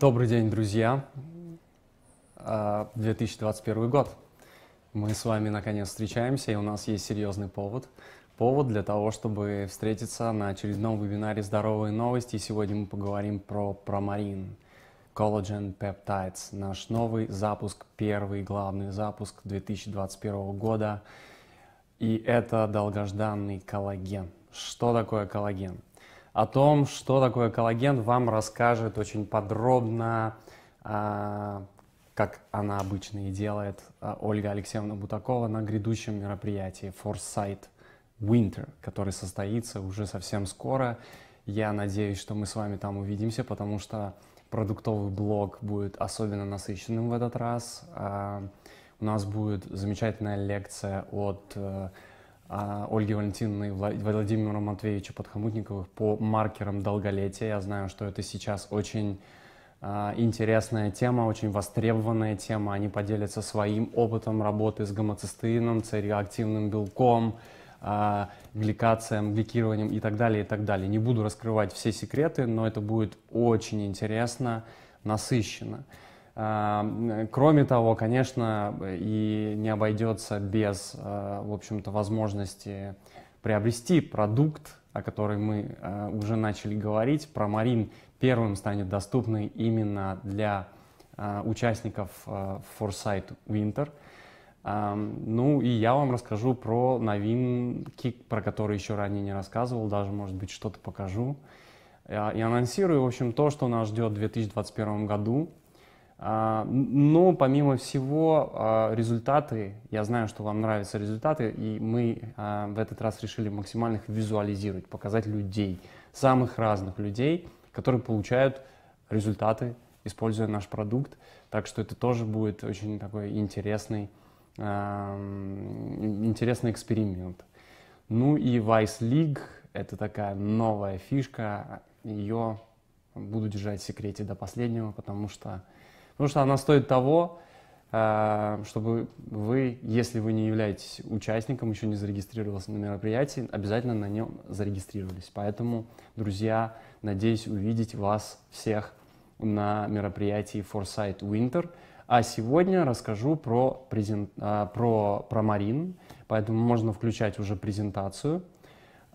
Добрый день, друзья. 2021 а, год. Мы с вами наконец встречаемся, и у нас есть серьезный повод. Повод для того, чтобы встретиться на очередном вебинаре «Здоровые новости». И сегодня мы поговорим про промарин, Collagen Peptides, наш новый запуск, первый главный запуск 2021 года. И это долгожданный коллаген. Что такое коллаген? О том, что такое коллаген, вам расскажет очень подробно, а, как она обычно и делает, а, Ольга Алексеевна Бутакова на грядущем мероприятии Foresight Winter, который состоится уже совсем скоро. Я надеюсь, что мы с вами там увидимся, потому что продуктовый блог будет особенно насыщенным в этот раз. А, у нас будет замечательная лекция от э, а, Ольги Валентиновны и Владимира Матвеевича Подхомутниковых по маркерам долголетия. Я знаю, что это сейчас очень а, интересная тема, очень востребованная тема. Они поделятся своим опытом работы с гомоцистеином, цереактивным белком, а, гликациям, гликированием и так далее, и так далее. Не буду раскрывать все секреты, но это будет очень интересно, насыщенно. Кроме того, конечно, и не обойдется без, э, в общем-то, возможности приобрести продукт, о которой мы э, уже начали говорить. Промарин первым станет доступный именно для э, участников Foresight Winter. Ну и я вам расскажу про новинки, про которые еще ранее не рассказывал, даже, может быть, что-то покажу. И анонсирую, в общем, то, что нас ждет в 2021 году. А, но помимо всего, а, результаты, я знаю, что вам нравятся результаты, и мы а, в этот раз решили максимально их визуализировать, показать людей, самых разных людей, которые получают результаты, используя наш продукт. Так что это тоже будет очень такой интересный, интересный эксперимент. Ну и Vice League — это такая новая фишка, ее буду держать в секрете до последнего, потому что Потому что она стоит того, а, чтобы вы, если вы не являетесь участником, еще не зарегистрировался на мероприятии, обязательно на нем зарегистрировались. Поэтому, друзья, надеюсь увидеть вас всех на мероприятии Foresight Winter. А сегодня расскажу про, презент... А, про, про Марин, поэтому можно включать уже презентацию.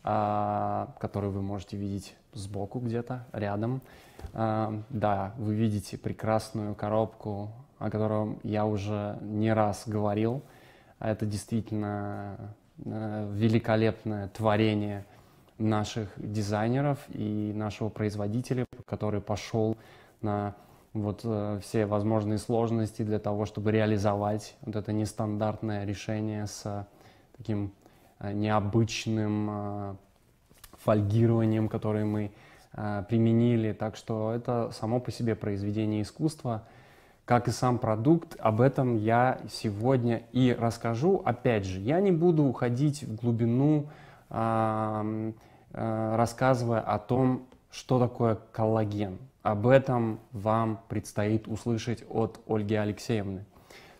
А, который вы можете видеть сбоку где-то, рядом. А, да, вы видите прекрасную коробку, о котором я уже не раз говорил. Это действительно э, великолепное творение наших дизайнеров и нашего производителя, который пошел на вот э, все возможные сложности для того, чтобы реализовать вот это нестандартное решение с таким Э, необычным э, фольгированием, которое мы э, применили. Так что это само по себе произведение искусства, как и сам продукт. Об этом я сегодня и расскажу. Опять же, я не буду уходить в глубину, рассказывая о том, что такое коллаген. Об этом вам предстоит услышать от Ольги Алексеевны.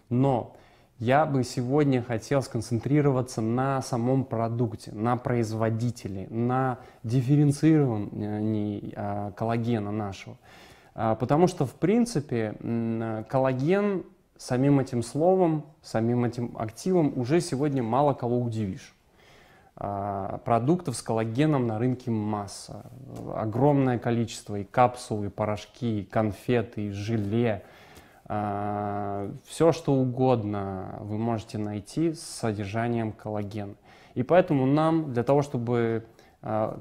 Но я бы сегодня хотел сконцентрироваться на самом продукте, на производителе, на дифференцировании а, коллагена нашего. А, потому что, в принципе, коллаген самим этим словом, самим этим активом уже сегодня мало кого удивишь. А, продуктов с коллагеном на рынке масса. Огромное количество и капсулы, и порошки, и конфеты, и желе – Э, все что угодно вы можете найти с содержанием коллагена. И поэтому нам для того, чтобы э,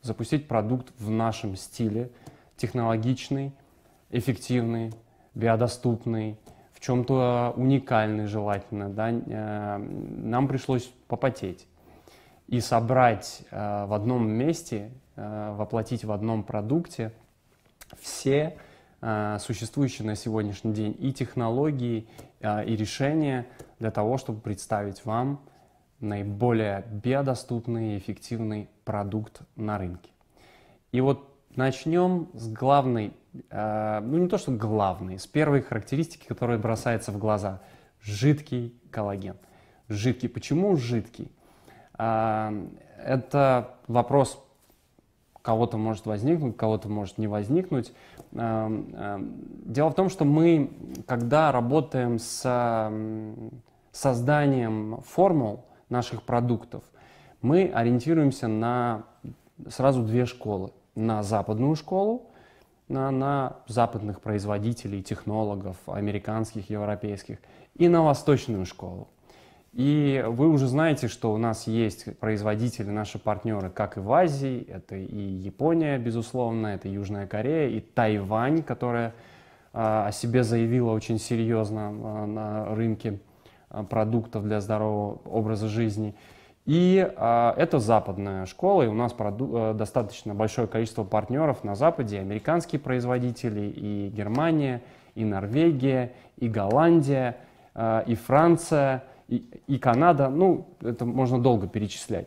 запустить продукт в нашем стиле, технологичный, эффективный, биодоступный, в чем-то уникальный желательно, да, э, нам пришлось попотеть и собрать в одном месте, воплотить в одном продукте все Э, существующие на сегодняшний день и технологии, э, и решения для того, чтобы представить вам наиболее биодоступный и эффективный продукт на рынке. И вот начнем с главной, э, ну не то что главной, с первой характеристики, которая бросается в глаза. Жидкий коллаген. Жидкий. Почему жидкий? Это вопрос кого-то может возникнуть, кого-то может не возникнуть. Эм, эм, дело в том, что мы, когда работаем с эм, созданием формул наших продуктов, мы ориентируемся на сразу две школы. На западную школу, на, на западных производителей, технологов, американских, европейских, и на восточную школу. И вы уже знаете, что у нас есть производители, наши партнеры, как и в Азии, это и Япония, безусловно, это Южная Корея, и Тайвань, которая а, о себе заявила очень серьезно а, на рынке а, продуктов для здорового образа жизни. И э, это западная школа, и у нас проду- достаточно большое количество партнеров на Западе, и американские производители, и Германия, и Норвегия, и Голландия, э, и Франция – и, и Канада, ну, это можно долго перечислять.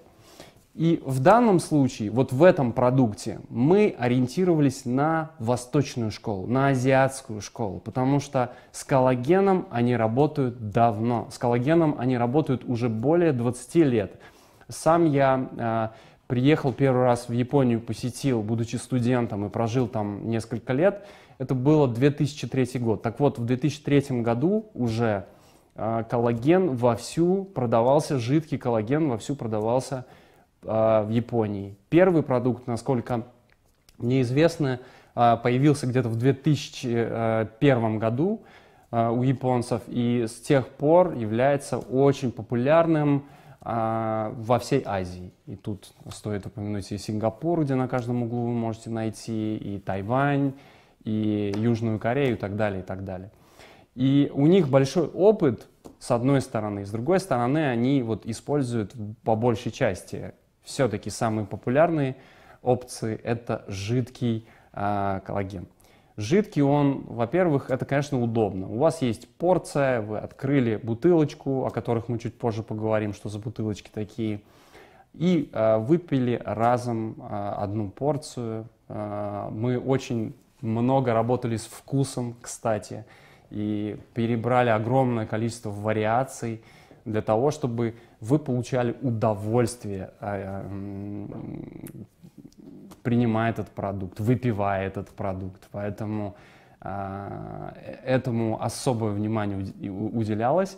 И в данном случае, вот в этом продукте, мы ориентировались на восточную школу, на азиатскую школу, потому что с коллагеном они работают давно, с коллагеном они работают уже более 20 лет. Сам я э, приехал первый раз в Японию, посетил, будучи студентом, и прожил там несколько лет. Это было 2003 год. Так вот, в 2003 году уже а, коллаген вовсю продавался, жидкий коллаген вовсю продавался а, в Японии. Первый продукт, насколько мне известно, а, появился где-то в 2001 году у японцев и с тех пор является очень популярным во всей Азии. И тут стоит упомянуть и Сингапур, где на каждом углу вы можете найти, и Тайвань, и Южную Корею и так далее, и так далее. И у них большой опыт, с одной стороны. С другой стороны, они вот используют по большей части все-таки самые популярные опции – это жидкий э, коллаген. Жидкий он, во-первых, это, конечно, удобно. У вас есть порция, вы открыли бутылочку, о которых мы чуть позже поговорим, что за бутылочки такие, и э, выпили разом э, одну порцию. Э, мы очень много работали с вкусом, кстати и перебрали огромное количество вариаций для того, чтобы вы получали удовольствие, а, а, принимая этот продукт, выпивая этот продукт. Поэтому а, э, этому особое внимание уделялось,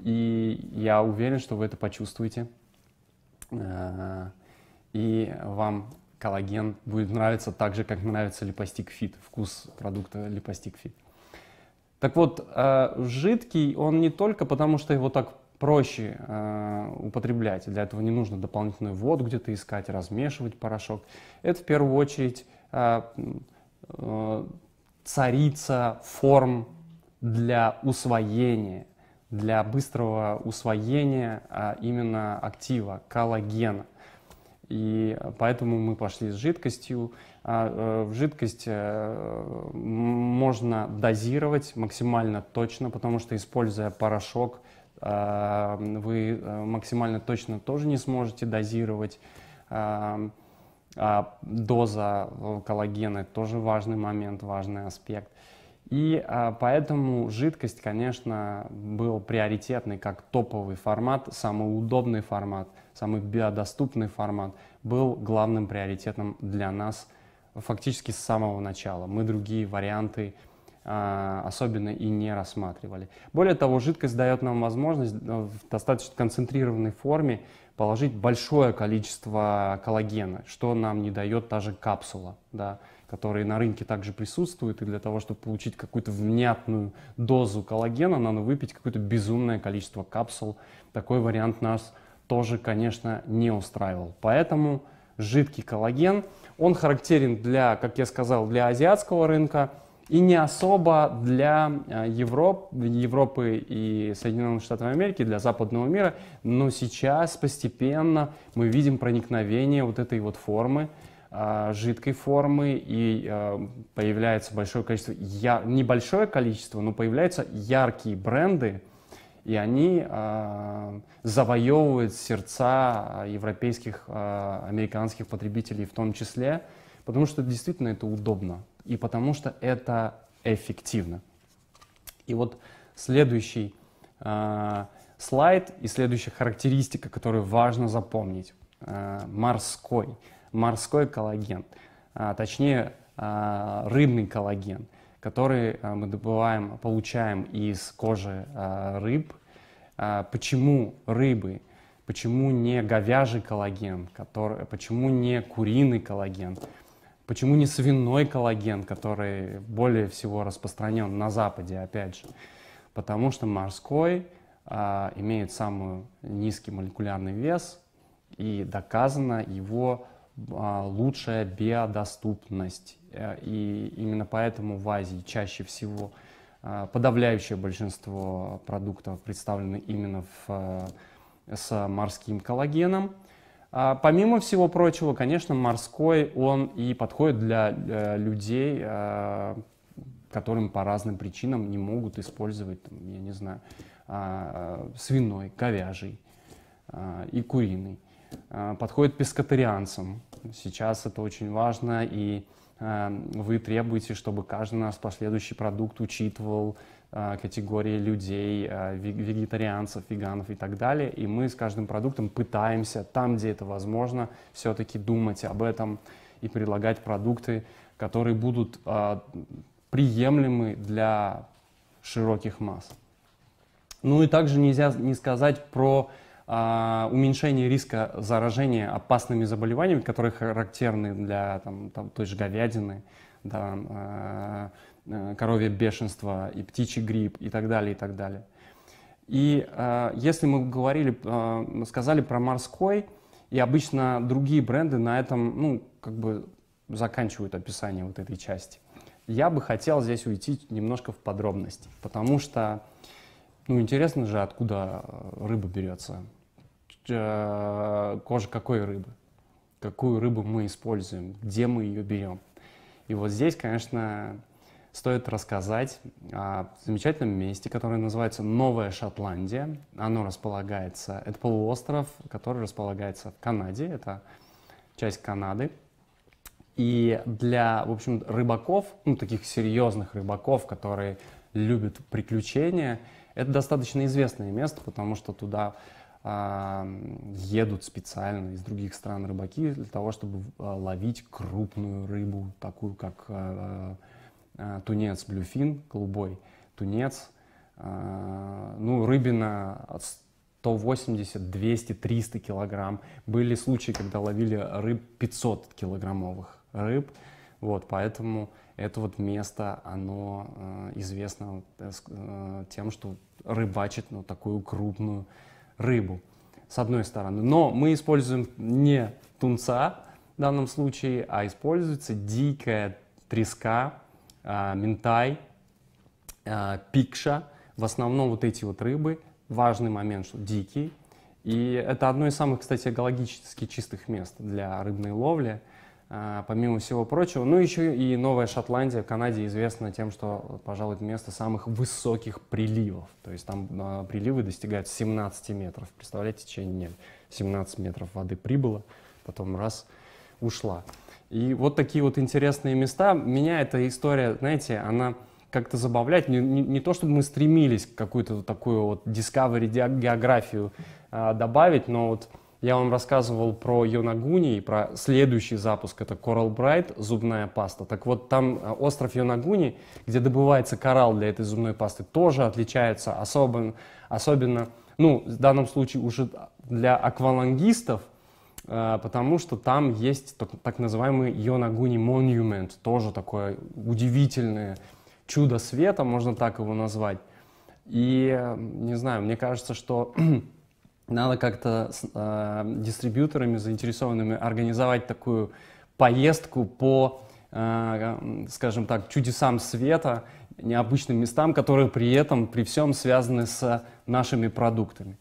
и я уверен, что вы это почувствуете, и вам коллаген будет нравиться так же, как нравится липостик фит, вкус продукта липостик фит. Так вот, э, жидкий он не только потому, что его так проще э, употреблять. Для этого не нужно дополнительную воду где-то искать, размешивать порошок. Это в первую очередь э, царица форм для усвоения, для быстрого усвоения а именно актива, коллагена. И поэтому мы пошли с жидкостью. А, э, в жидкость э, можно дозировать максимально точно, потому что, используя порошок, э, вы максимально точно тоже не сможете дозировать. А доза коллагена – тоже важный момент, важный аспект. И а, поэтому жидкость, конечно, был приоритетный как топовый формат, самый удобный формат, самый биодоступный формат, был главным приоритетом для нас – фактически с самого начала. Мы другие варианты э, особенно и не рассматривали. Более того, жидкость дает нам возможность э, в достаточно концентрированной форме положить большое количество коллагена, что нам не дает та же капсула, да, которые на рынке также присутствуют, и для того, чтобы получить какую-то внятную дозу коллагена, надо выпить какое-то безумное количество капсул. Такой вариант нас тоже, конечно, не устраивал. Поэтому жидкий коллаген. Он характерен для, как я сказал, для азиатского рынка и не особо для э, Европ, Европы и Соединенных Штатов Америки, для западного мира, но сейчас постепенно мы видим проникновение вот этой вот формы, э, жидкой формы, и э, появляется большое количество, я, небольшое количество, но появляются яркие бренды, и они э, завоевывают сердца а, европейских, э, американских потребителей в том числе, потому что действительно это удобно и потому что это эффективно. И вот следующий э, слайд и следующая характеристика, которую важно запомнить, э, морской, морской коллаген, а, точнее э, рыбный коллаген – который э, мы добываем, получаем из кожи э, рыб. Э, почему рыбы? Почему не говяжий коллаген? Который, почему не куриный коллаген? Почему не свиной коллаген, который более всего распространен на Западе, опять же? Потому что морской а, имеет самый низкий молекулярный вес, и доказана его а, лучшая биодоступность Э, и именно поэтому в Азии чаще всего э, подавляющее большинство продуктов представлены именно в, э, с морским коллагеном. А помимо всего прочего, конечно, морской он и подходит для людей, которым по разным причинам не могут использовать, я не знаю, свиной, говяжий и куриный. Подходит пескотарианцам. Сейчас это очень важно и Эм, вы требуете, чтобы каждый наш последующий продукт учитывал э, категории людей, э, вегетарианцев, веганов и так далее. И мы с каждым продуктом пытаемся там, где это возможно, все-таки думать об этом и предлагать продукты, которые будут э, приемлемы для широких масс. Ну и также нельзя не сказать про а, уменьшение риска заражения опасными заболеваниями, которые характерны для там, там, той же говядины, да, а, э, коровье бешенство и птичий грипп и так далее, и так далее. И э, если мы говорили, э, сказали про морской, и обычно другие бренды на этом, ну, как бы заканчивают описание вот этой части. Я бы хотел здесь уйти немножко в подробности, потому что, ну, интересно же, откуда рыба берется. Э, кожа какой рыбы, какую рыбу мы используем, где мы ее берем. И вот здесь, конечно, стоит рассказать о замечательном месте, которое называется Новая Шотландия. Оно располагается, это полуостров, который располагается в Канаде, это часть Канады. И для, в общем, рыбаков, ну, таких серьезных рыбаков, которые любят приключения, это достаточно известное место, потому что туда едут специально из других стран рыбаки для того, чтобы а, ловить крупную рыбу, такую как а, а, тунец, блюфин, голубой тунец, ну, рыбина 180, 200, 300 килограмм. Были случаи, когда ловили рыб 500 килограммовых рыб, вот, поэтому это вот место, оно известно э, э, тем, что рыбачит ну, такую крупную рыбу, с одной стороны. Но мы используем не тунца в данном случае, а используется дикая треска, а, ментай, а, пикша. В основном вот эти вот рыбы. Важный момент, что дикий. И это одно из самых, кстати, экологически чистых мест для рыбной ловли. А, помимо всего прочего. Ну, еще и Новая Шотландия в Канаде известна тем, что, пожалуй, место самых высоких приливов. То есть там а, приливы достигают 17 метров. Представляете, в течение дня 17 метров воды прибыло, потом раз — ушла. И вот такие вот интересные места. Меня эта история, знаете, она как-то забавляет. Не, не, не то, чтобы мы стремились какую-то такую вот discovery географию а, добавить, но вот я вам рассказывал про Йонагуни и про следующий запуск, это Coral Bright, зубная паста. Так вот, там э, остров Йонагуни, где добывается коралл для этой зубной пасты, тоже отличается особенно, особенно ну, в данном случае уже для аквалангистов, э, потому что там есть так, так называемый Йонагуни Монумент, тоже такое удивительное чудо света, можно так его назвать. И, э, не знаю, мне кажется, что надо как-то с э, дистрибьюторами, заинтересованными организовать такую поездку по, э, скажем так, чудесам света, необычным местам, которые при этом, при всем связаны с нашими продуктами.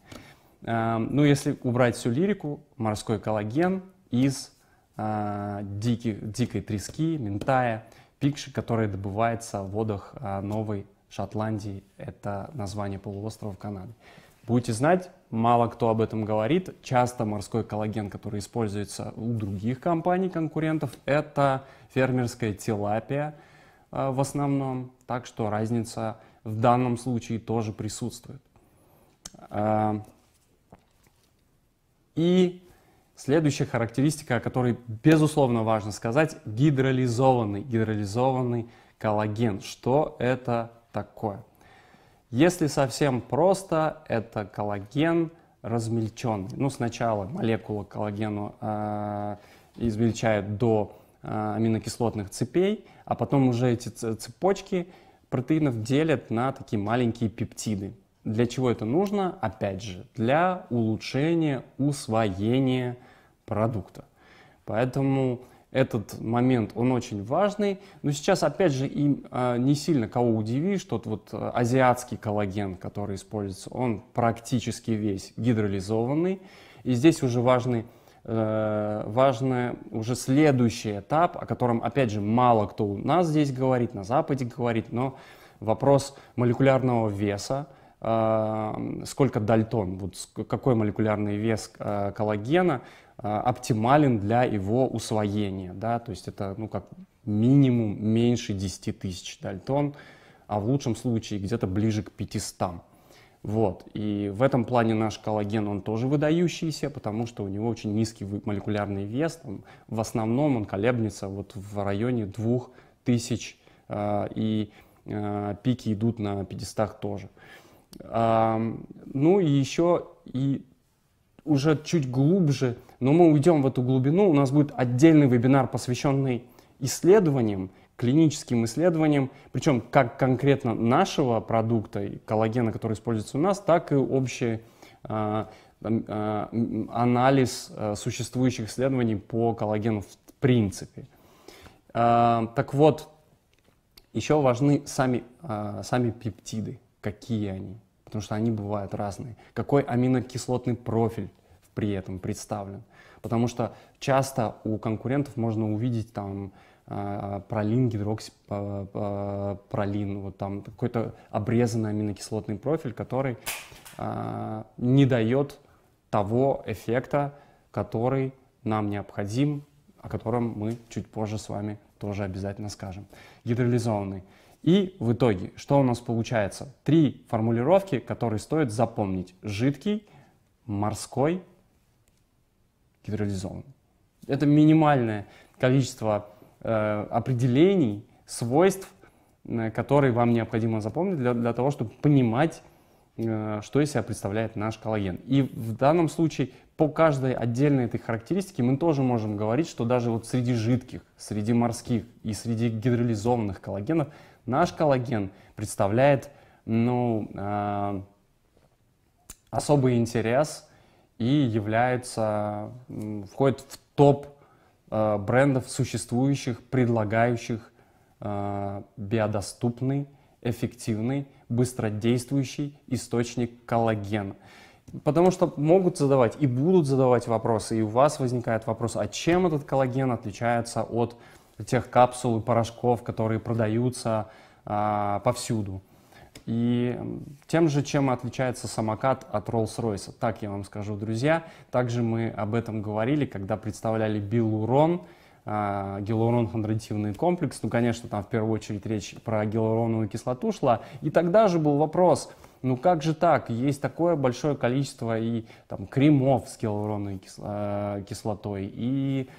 Э, ну, если убрать всю лирику, морской коллаген из э, диких, дикой трески, ментая, пикши, которые добывается в водах э, Новой Шотландии. Это название полуострова в Канаде. Будете знать, мало кто об этом говорит. Часто морской коллаген, который используется у других компаний, конкурентов, это фермерская тилапия э, в основном. Так что разница в данном случае тоже присутствует. Э, и следующая характеристика, о которой безусловно важно сказать, гидролизованный, гидролизованный коллаген. Что это такое? Если совсем просто, это коллаген размельченный. Ну, сначала молекула коллагену э, измельчает до э, аминокислотных цепей, а потом уже эти цепочки протеинов делят на такие маленькие пептиды. Для чего это нужно? Опять же, для улучшения усвоения продукта. Поэтому этот момент, он очень важный. Но сейчас, опять же, им э, не сильно кого удивишь, тот вот а, азиатский коллаген, который используется, он практически весь гидролизованный. И здесь уже важный э, важный уже следующий этап, о котором, опять же, мало кто у нас здесь говорит, на Западе говорит, но вопрос молекулярного веса, а, сколько дальтон, вот какой молекулярный вес коллагена, а, оптимален для его усвоения, да, то есть это, ну, как минимум меньше 10 тысяч дальтон, а в лучшем случае где-то ближе к 500. Вот, и в этом плане наш коллаген, он тоже выдающийся, потому что у него очень низкий молекулярный вес, там, в основном он колеблется вот в районе 2000, э, а, и э, пики идут на 500 тоже. Э, ну и еще и уже чуть глубже, но мы уйдем в эту глубину. У нас будет отдельный вебинар, посвященный исследованиям, клиническим исследованиям, причем как конкретно нашего продукта, коллагена, который используется у нас, так и общий э, э, анализ э, существующих исследований по коллагену в принципе. Так вот, еще важны сами, сами пептиды, какие они потому что они бывают разные. Какой аминокислотный профиль при этом представлен. Потому что часто у конкурентов можно увидеть там а, пролин, гидроксипролин, а, а, вот там какой-то обрезанный аминокислотный профиль, который не дает того эффекта, который нам необходим, о котором мы чуть позже с вами тоже обязательно скажем. Гидролизованный. И в итоге, что у нас получается? Три формулировки, которые стоит запомнить. Жидкий, морской, гидролизованный. Это минимальное количество э, определений, свойств, э, которые вам необходимо запомнить для, для того, чтобы понимать, э, что из себя представляет наш коллаген. И в данном случае по каждой отдельной этой характеристике мы тоже можем говорить, что даже вот среди жидких, среди морских и среди гидролизованных коллагенов – Наш коллаген представляет ну, э, особый интерес и является, входит в топ э, брендов существующих, предлагающих э, биодоступный, эффективный, быстродействующий источник коллагена. Потому что могут задавать и будут задавать вопросы, и у вас возникает вопрос, а чем этот коллаген отличается от тех капсул и порошков, которые продаются а, повсюду. И тем же, чем отличается самокат от Rolls-Royce, так я вам скажу, друзья. Также мы об этом говорили, когда представляли Билурон, а, гиалуронхондротивный комплекс. Ну, конечно, там в первую очередь речь про гиалуроновую кислоту шла. И тогда же был вопрос, ну как же так, есть такое большое количество и там, кремов с гиалуроновой э, кислотой, и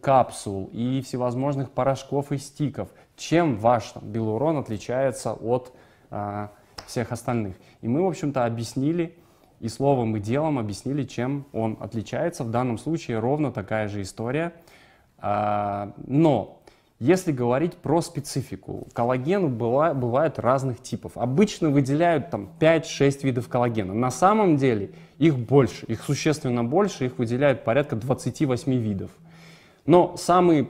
капсул, и всевозможных порошков и стиков. Чем ваш там, белурон отличается от а, всех остальных? И мы, в общем-то, объяснили, и словом, и делом объяснили, чем он отличается. В данном случае ровно такая же история – а, но если говорить про специфику, коллаген была, бывает разных типов. Обычно выделяют там 5-6 видов коллагена. На самом деле их больше, их существенно больше, их выделяют порядка 28 видов. Но самые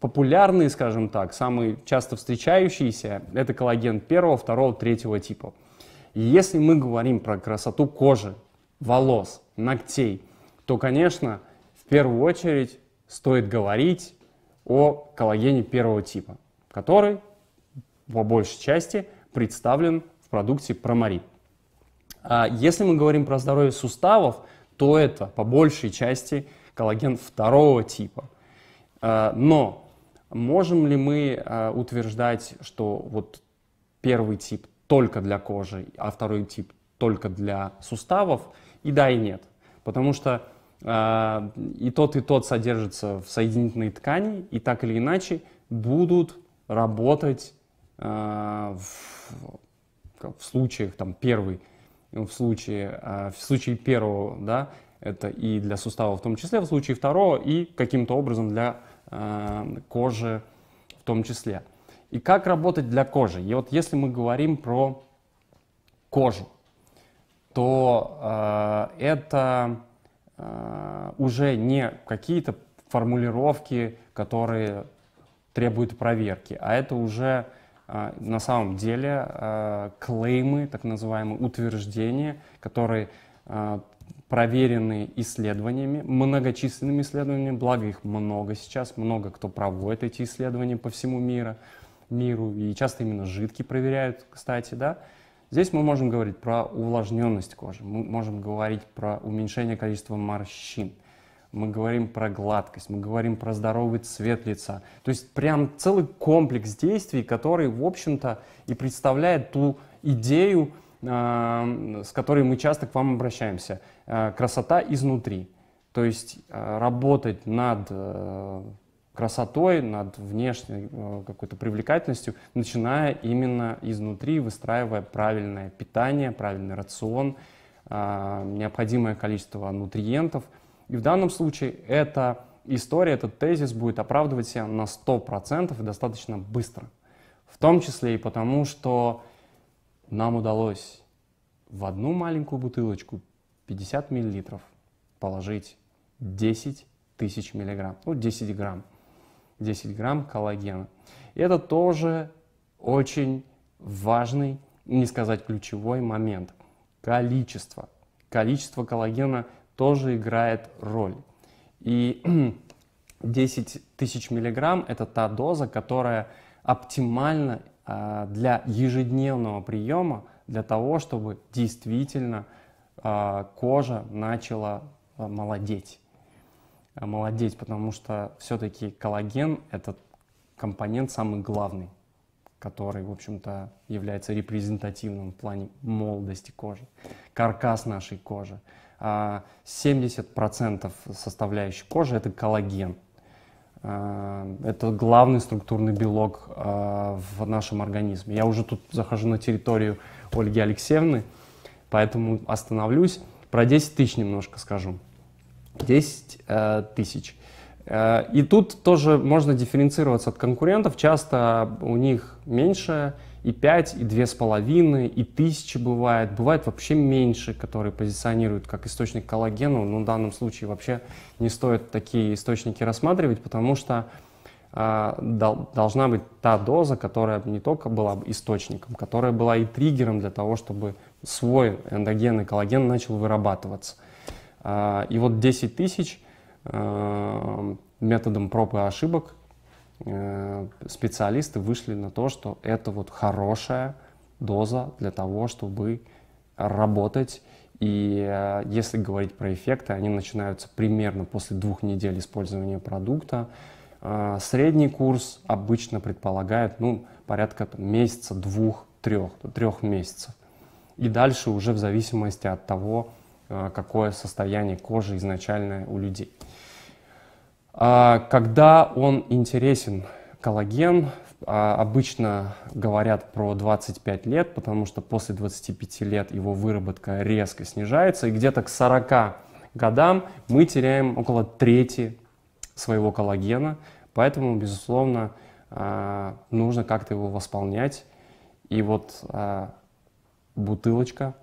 популярные, скажем так, самые часто встречающиеся, это коллаген первого, второго, третьего типа. И если мы говорим про красоту кожи, волос, ногтей, то, конечно, в первую очередь стоит говорить о коллагене первого типа, который по большей части представлен в продукте промарин. А если мы говорим про здоровье суставов, то это по большей части коллаген второго типа. А, но можем ли мы а, утверждать, что вот первый тип только для кожи, а второй тип только для суставов? И да, и нет. Потому что а, и тот, и тот содержится в соединительной ткани, и так или иначе будут работать а, в, в случаях, там, первый, в случае, а, в случае первого, да, это и для сустава в том числе, в случае второго и каким-то образом для кожи в том числе. И как работать для кожи? И вот если мы говорим про кожу, то э, это Э, уже не какие-то формулировки, которые требуют проверки, а это уже э, на самом деле э, клеймы, так называемые утверждения, которые проверены исследованиями, многочисленными исследованиями, благо их много сейчас, много кто проводит эти исследования по всему миру, миру и часто именно жидкие проверяют, кстати, да, Здесь мы можем говорить про увлажненность кожи, мы можем говорить про уменьшение количества морщин, мы говорим про гладкость, мы говорим про здоровый цвет лица. То есть прям целый комплекс действий, который, в общем-то, и представляет ту идею, э, с которой мы часто к вам обращаемся. Э, красота изнутри. То есть э, работать над красотой, над внешней э, какой-то привлекательностью, начиная именно изнутри, выстраивая правильное питание, правильный рацион, а, необходимое количество нутриентов. И в данном случае эта история, этот тезис будет оправдывать себя на 100% и достаточно быстро. В том числе и потому, что нам удалось в одну маленькую бутылочку 50 миллилитров положить 10 тысяч миллиграмм, ну 10 грамм. 10 грамм коллагена. И это тоже очень важный, не сказать ключевой момент. Количество. Количество коллагена тоже играет роль. И 10 тысяч миллиграмм – это та доза, которая оптимальна а, для ежедневного приема, для того, чтобы действительно а, кожа начала а, молодеть молодеть, потому что все-таки коллаген – это компонент самый главный, который, в общем-то, является репрезентативным в плане молодости кожи, каркас нашей кожи. 70% а, составляющей кожи – это коллаген. А, это главный структурный белок а, в нашем организме. Я уже тут захожу на территорию Ольги Алексеевны, поэтому остановлюсь. Про 10 тысяч немножко скажу. 10 э, тысяч. Э, и тут тоже можно дифференцироваться от конкурентов. Часто у них меньше и 5, и две с половиной и тысячи бывает. Бывает вообще меньше, которые позиционируют как источник коллагена. Но ну, в данном случае вообще не стоит такие источники рассматривать, потому что э, должна быть та доза, которая не только была источником, которая была и триггером для того, чтобы свой эндогенный коллаген начал вырабатываться. А, и вот 10 тысяч э, методом проб и ошибок э, специалисты вышли на то, что это вот хорошая доза для того, чтобы работать. И э, если говорить про эффекты, они начинаются примерно после двух недель использования продукта. Средний курс обычно предполагает ну, порядка месяца, двух, трех, трех месяцев. И дальше уже в зависимости от того, а, какое состояние кожи изначально у людей. А, когда он интересен, коллаген, а, обычно говорят про 25 лет, потому что после 25 лет его выработка резко снижается, и где-то к 40 годам мы теряем около трети своего коллагена, поэтому, безусловно, нужно как-то его восполнять. И вот бутылочка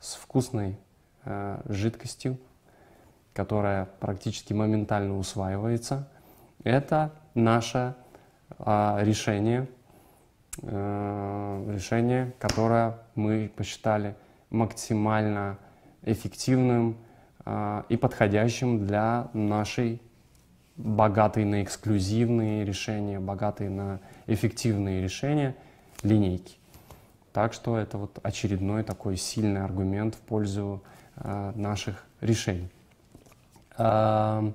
с вкусной э, жидкостью, которая практически моментально усваивается. Это наше э, решение, э, решение, которое мы посчитали максимально эффективным э, и подходящим для нашей богатой на эксклюзивные решения, богатой на эффективные решения линейки. Так что это вот очередной такой сильный аргумент в пользу э, наших решений. Э,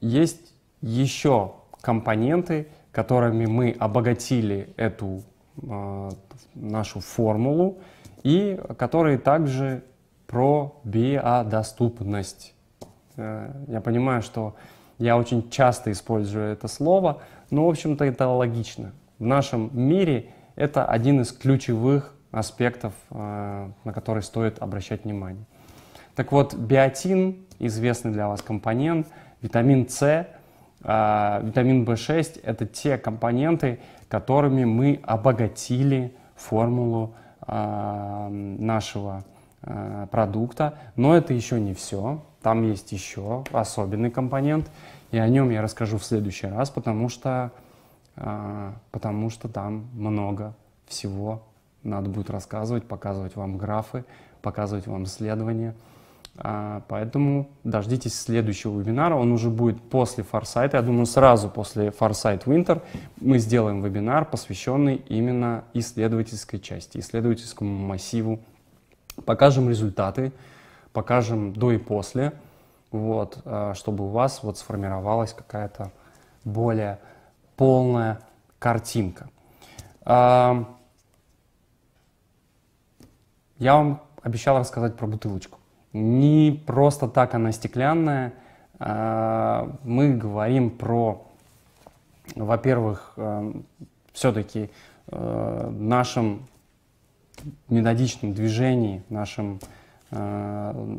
есть еще компоненты, которыми мы обогатили эту э, нашу формулу и которые также про биодоступность. Э, я понимаю, что я очень часто использую это слово, но, в общем-то, это логично. В нашем мире – это один из ключевых аспектов, э, на который стоит обращать внимание. Так вот, биотин, известный для вас компонент, витамин С, э, витамин В6 – это те компоненты, которыми мы обогатили формулу э, нашего продукта. Но это еще не все. Там есть еще особенный компонент, и о нем я расскажу в следующий раз, потому что а, потому что там много всего надо будет рассказывать, показывать вам графы, показывать вам исследования. А, поэтому дождитесь следующего вебинара, он уже будет после Farsight, я думаю, сразу после Farsight Winter мы сделаем вебинар, посвященный именно исследовательской части, исследовательскому массиву. Покажем результаты, покажем до и после, вот, а, чтобы у вас вот сформировалась какая-то более полная картинка. А, я вам обещал рассказать про бутылочку. Не просто так она стеклянная. А, мы говорим про, во-первых, э, все-таки э, нашем методичном движении, нашем, э,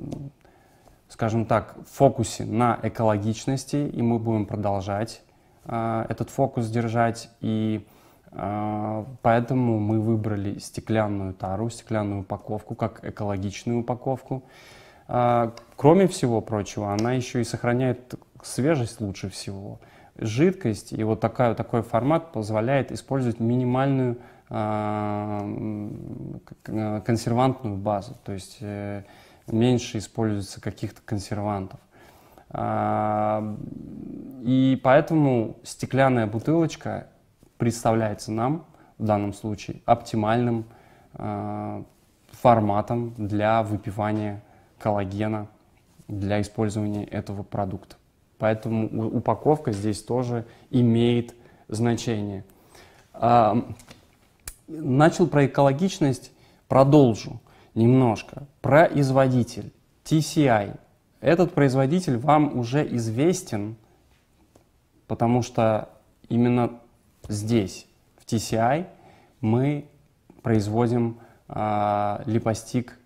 скажем так, фокусе на экологичности, и мы будем продолжать Э, этот фокус держать, и э, поэтому мы выбрали стеклянную тару, стеклянную упаковку, как экологичную упаковку. Э, кроме всего прочего, она еще и сохраняет свежесть лучше всего. Жидкость и вот такая, такой формат позволяет использовать минимальную консервантную базу, то есть меньше используется каких-то консервантов. А, и поэтому стеклянная бутылочка представляется нам в данном случае оптимальным а, форматом для выпивания коллагена, для использования этого продукта. Поэтому упаковка здесь тоже имеет значение. А, начал про экологичность, продолжу немножко. Производитель TCI этот производитель вам уже известен, потому что именно здесь, в TCI, а, мы производим э, липостик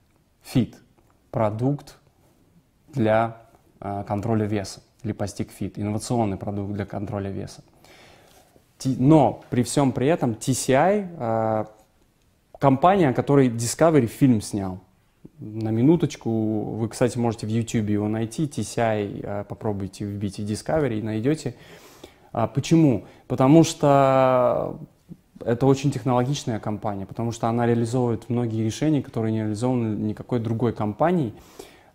Fit, продукт для э, контроля веса, липостик Fit, инновационный продукт для контроля веса. Но при всем при этом TCI э, компания, о которой Discovery фильм снял на минуточку. Вы, кстати, можете в YouTube его найти, TCI, а, попробуйте вбить в Discovery и найдете. А, почему? Потому что это очень технологичная компания, потому что она реализовывает многие решения, которые не реализованы никакой другой компанией.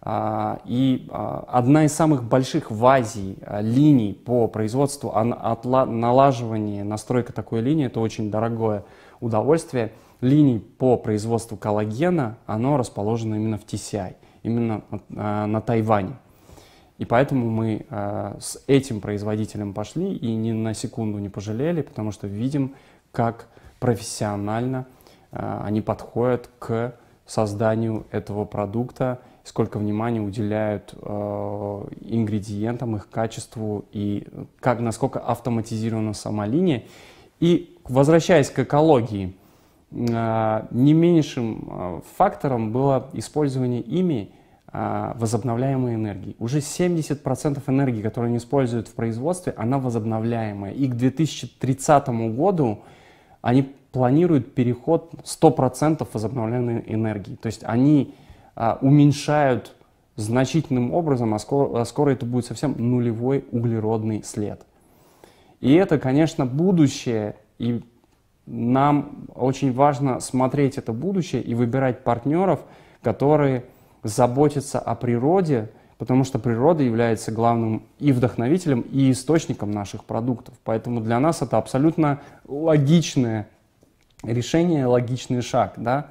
А, и одна из самых больших в Азии линий по производству, налаживание, настройка такой линии, это очень дорогое удовольствие – линий по производству коллагена, оно расположено именно в TCI, именно э, на Тайване. И поэтому мы э, с этим производителем пошли и ни на секунду не пожалели, потому что видим, как профессионально э, они подходят к созданию этого продукта, сколько внимания уделяют э, ингредиентам, их качеству и э, как, насколько автоматизирована сама линия. И возвращаясь к экологии, Э, не меньшим э, фактором было использование ими э, возобновляемой энергии. Уже 70% энергии, которую они используют в производстве, она возобновляемая. И к 2030 году они планируют переход 100% возобновляемой энергии. То есть они уменьшают значительным образом, а скоро, а скоро это будет совсем нулевой углеродный след. И это, конечно, будущее, и нам очень важно смотреть это будущее и выбирать партнеров, которые заботятся о природе, потому что природа является главным и вдохновителем, и источником наших продуктов. Поэтому для нас это абсолютно логичное решение, логичный шаг. Да?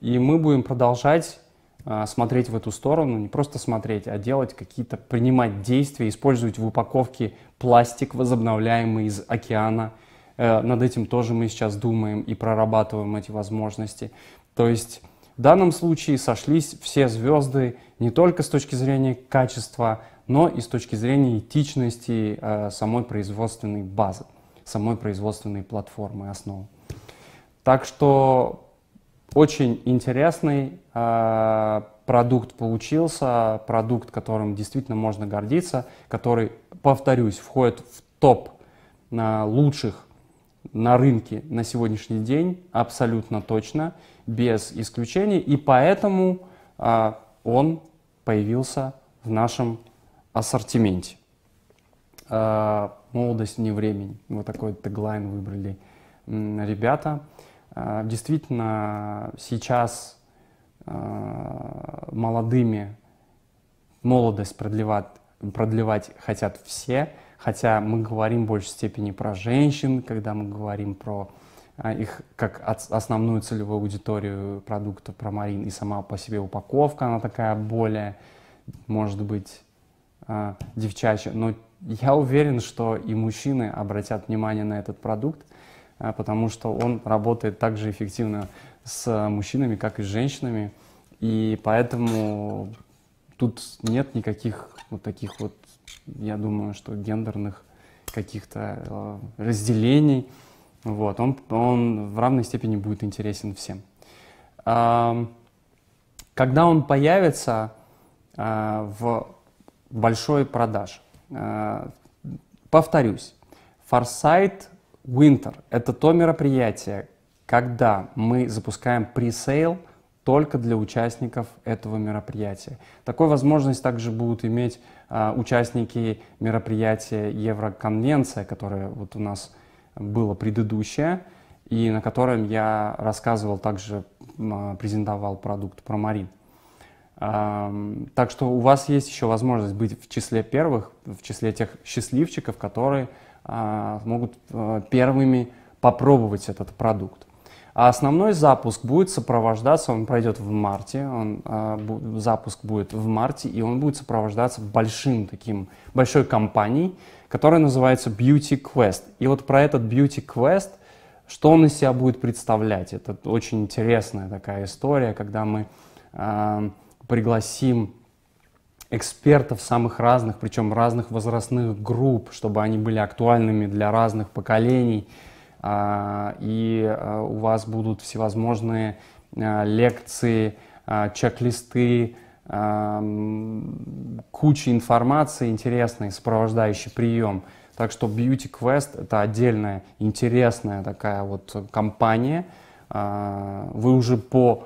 И мы будем продолжать а, смотреть в эту сторону, не просто смотреть, а делать какие-то, принимать действия, использовать в упаковке пластик, возобновляемый из океана – Э, над этим тоже мы сейчас думаем и прорабатываем эти возможности. То есть в данном случае сошлись все звезды не только с точки зрения качества, но и с точки зрения этичности э, самой производственной базы, самой производственной платформы основы. Так что очень интересный э, продукт получился, продукт, которым действительно можно гордиться, который, повторюсь, входит в топ лучших на рынке на сегодняшний день абсолютно точно, без исключений, и поэтому а, он появился в нашем ассортименте. А, «Молодость не времени» — вот такой теглайн выбрали ребята. А, действительно, сейчас а, молодыми молодость продлевать, продлевать хотят все — Хотя мы говорим в большей степени про женщин, когда мы говорим про а, их как основную целевую аудиторию продукта про Марин и сама по себе упаковка, она такая более, может быть, а, девчачья. Но я уверен, что и мужчины обратят внимание на этот продукт, а, потому что он работает так же эффективно с мужчинами, как и с женщинами. И поэтому тут нет никаких вот таких вот, я думаю, что гендерных каких-то э, разделений. Вот, он, он в равной степени будет интересен всем. когда он появится э, в большой продаж, э, повторюсь, Farsight Winter — это то мероприятие, когда мы запускаем пресейл – только для участников этого мероприятия. Такой возможность также будут иметь а, участники мероприятия Евроконвенция, которое вот у нас было предыдущее, и на котором я рассказывал, также а, презентовал продукт Промарин. А, так что у вас есть еще возможность быть в числе первых, в числе тех счастливчиков, которые а, могут а, первыми попробовать этот продукт. А основной запуск будет сопровождаться, он пройдет в марте, он, э, запуск будет в марте, и он будет сопровождаться большим таким, большой компанией, которая называется Beauty Quest. И вот про этот Beauty Quest, что он из себя будет представлять? Это очень интересная такая история, когда мы э, пригласим экспертов самых разных, причем разных возрастных групп, чтобы они были актуальными для разных поколений, а, и а, у вас будут всевозможные а, лекции, чек-листы, куча информации интересной, сопровождающий прием. Так что Beauty Quest — это отдельная интересная такая вот компания. Вы уже по,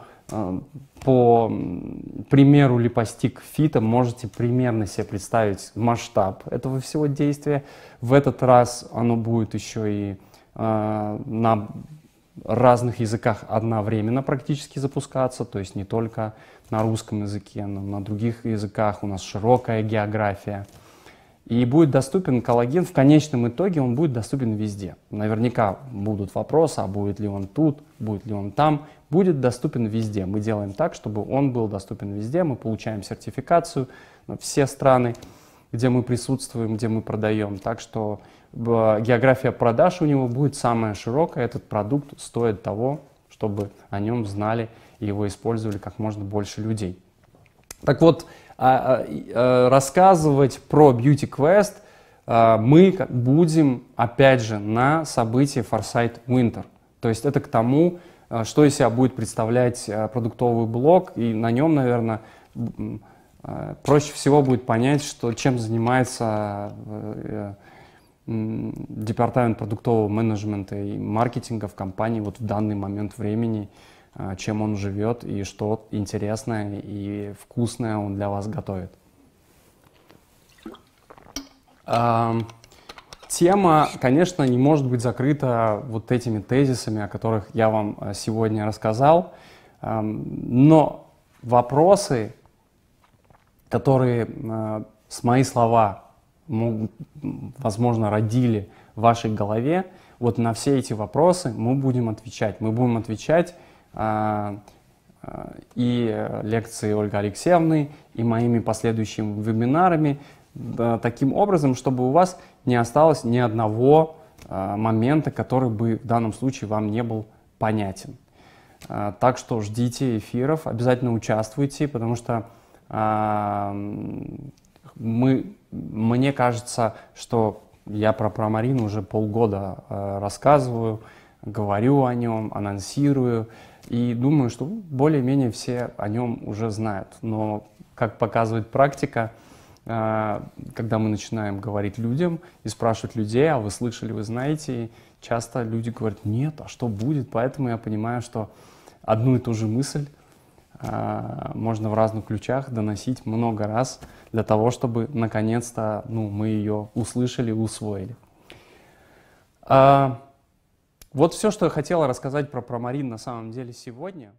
по примеру Липостик Фита можете примерно себе представить масштаб этого всего действия. В этот раз оно будет еще и а, на разных языках одновременно практически запускаться, то есть не только на русском языке, но на других языках, у нас широкая география. И будет доступен коллаген, в конечном итоге он будет доступен везде. Наверняка будут вопросы, а будет ли он тут, будет ли он там. Будет доступен везде. Мы делаем так, чтобы он был доступен везде, мы получаем сертификацию на все страны где мы присутствуем, где мы продаем. Так что география продаж у него будет самая широкая. Этот продукт стоит того, чтобы о нем знали и его использовали как можно больше людей. Так вот, а, а, а, рассказывать про Beauty Quest мы будем, опять же, на событии Foresight Winter. То есть это к тому, что из себя будет представлять продуктовый блок, и на нем, наверное, Э, проще всего будет понять, что, чем занимается э, э, департамент продуктового менеджмента и маркетинга в компании вот в данный момент времени, чем он живет и что интересное и вкусное он для вас готовит. Эм, тема, конечно, не может быть закрыта вот этими тезисами, о которых я вам сегодня рассказал, эм, но вопросы которые э, с мои слова, могут, возможно, родили в вашей голове, вот на все эти вопросы мы будем отвечать. Мы будем отвечать э, э, и лекции Ольги Алексеевны, и моими последующими вебинарами, таким образом, чтобы у вас не осталось ни одного момента, который бы в данном случае вам не был понятен. так что ждите эфиров, обязательно участвуйте, потому что мы, мне кажется, что я про Промарин уже полгода э, рассказываю, говорю о нем, анонсирую, и думаю, что более-менее все о нем уже знают. Но, как показывает практика, э, когда мы начинаем говорить людям и спрашивать людей, а вы слышали, вы знаете, часто люди говорят, нет, а что будет? Поэтому я понимаю, что одну и ту же мысль Э, можно в разных ключах доносить много раз для того, чтобы наконец-то ну, мы ее услышали, усвоили. А, вот все, что я хотела рассказать про промарин на самом деле сегодня.